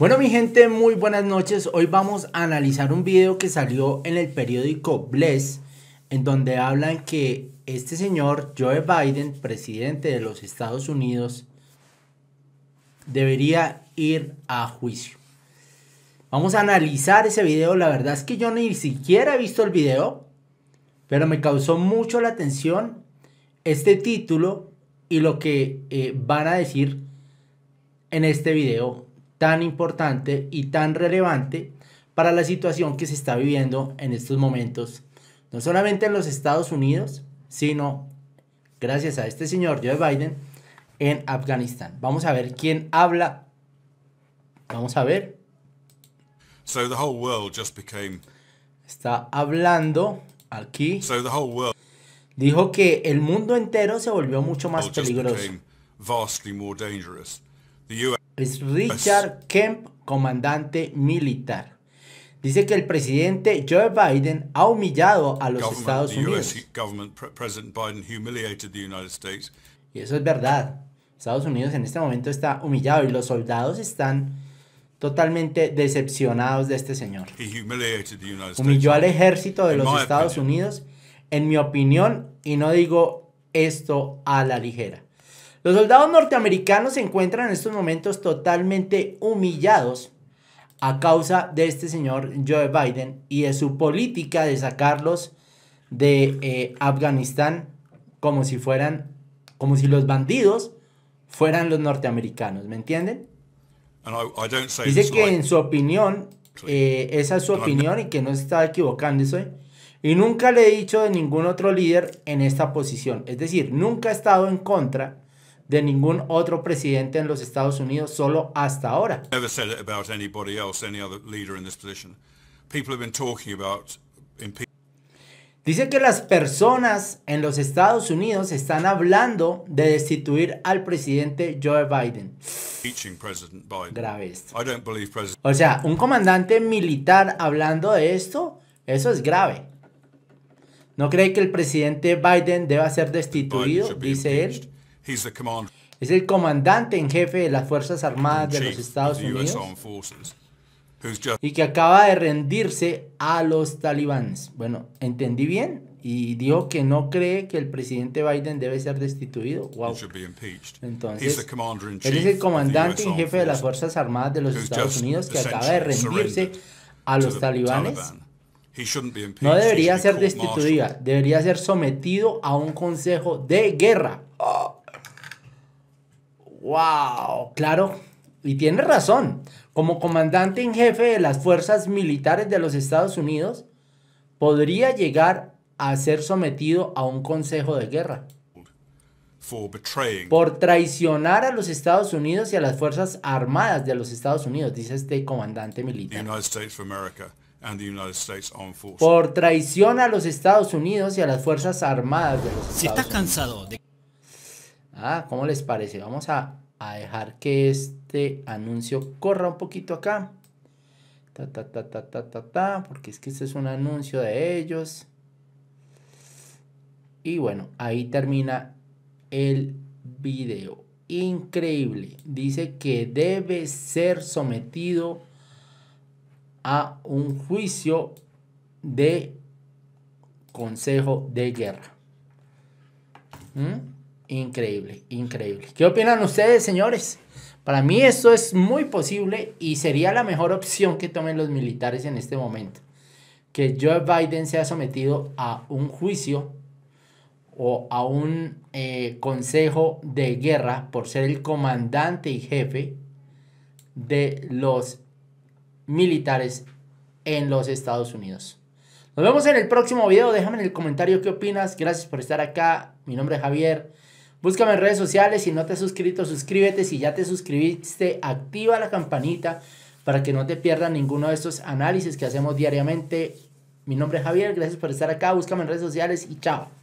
Bueno mi gente, muy buenas noches. Hoy vamos a analizar un video que salió en el periódico Bless, en donde hablan que este señor Joe Biden, presidente de los Estados Unidos, debería ir a juicio. Vamos a analizar ese video. La verdad es que yo ni siquiera he visto el video, pero me causó mucho la atención este título y lo que eh, van a decir en este video tan importante y tan relevante para la situación que se está viviendo en estos momentos, no solamente en los Estados Unidos, sino, gracias a este señor Joe Biden, en Afganistán. Vamos a ver quién habla. Vamos a ver. Está hablando aquí. Dijo que el mundo entero se volvió mucho más peligroso. Es pues, Richard Kemp, comandante militar. Dice que el presidente Joe Biden ha humillado a los Estados Unidos. y eso es verdad. Estados Unidos en este momento está humillado y los soldados están totalmente decepcionados de este señor. Humilló al ejército de los Estados Unidos, en mi opinión, y no digo esto a la ligera. Los soldados norteamericanos se encuentran en estos momentos totalmente humillados a causa de este señor Joe Biden y de su política de sacarlos de eh, Afganistán como si fueran, como si los bandidos fueran los norteamericanos, ¿me entienden? Dice que en su opinión, eh, esa es su opinión y que no se está equivocando, eso, y nunca le he dicho de ningún otro líder en esta posición, es decir, nunca he estado en contra de ningún otro presidente en los Estados Unidos, solo hasta ahora. Dice que las personas en los Estados Unidos están hablando de destituir al presidente Joe Biden. Grave esto. O sea, un comandante militar hablando de esto, eso es grave. ¿No cree que el presidente Biden deba ser destituido? dice él. Es el comandante en jefe de las Fuerzas Armadas de los Estados Unidos y que acaba de rendirse a los talibanes. Bueno, ¿entendí bien? Y dijo que no cree que el presidente Biden debe ser destituido. Wow. Entonces, él es el comandante en jefe de las Fuerzas Armadas de los Estados Unidos que acaba de rendirse a los talibanes. No debería ser destituida, debería ser sometido a un consejo de guerra wow, claro, y tiene razón. Como comandante en jefe de las fuerzas militares de los Estados Unidos, podría llegar a ser sometido a un consejo de guerra por traicionar a los Estados Unidos y a las Fuerzas Armadas de los Estados Unidos, dice este comandante militar. Por traición a los Estados Unidos y a las Fuerzas Armadas de los Estados Unidos. Si estás cansado de Ah, ¿cómo les parece? Vamos a, dejar que este anuncio corra un poquito acá. Ta, ta, ta, ta, ta, ta, ta, porque es que este es un anuncio de ellos. Y bueno, ahí termina el video. Increíble. Dice que debe ser sometido a un juicio de consejo de guerra. ¿Mm? Increíble, increíble. ¿Qué opinan ustedes, señores? Para mí esto es muy posible y sería la mejor opción que tomen los militares en este momento. Que Joe Biden sea sometido a un juicio o a un eh, consejo de guerra por ser el comandante y jefe de los militares en los Estados Unidos. Nos vemos en el próximo video. Déjame en el comentario qué opinas. Gracias por estar acá. Mi nombre es Javier. Búscame en redes sociales. Si no te has suscrito, suscríbete. Si ya te suscribiste, activa la campanita para que no te pierdas ninguno de estos análisis que hacemos diariamente. Mi nombre es Javier. Gracias por estar acá. Búscame en redes sociales y chao.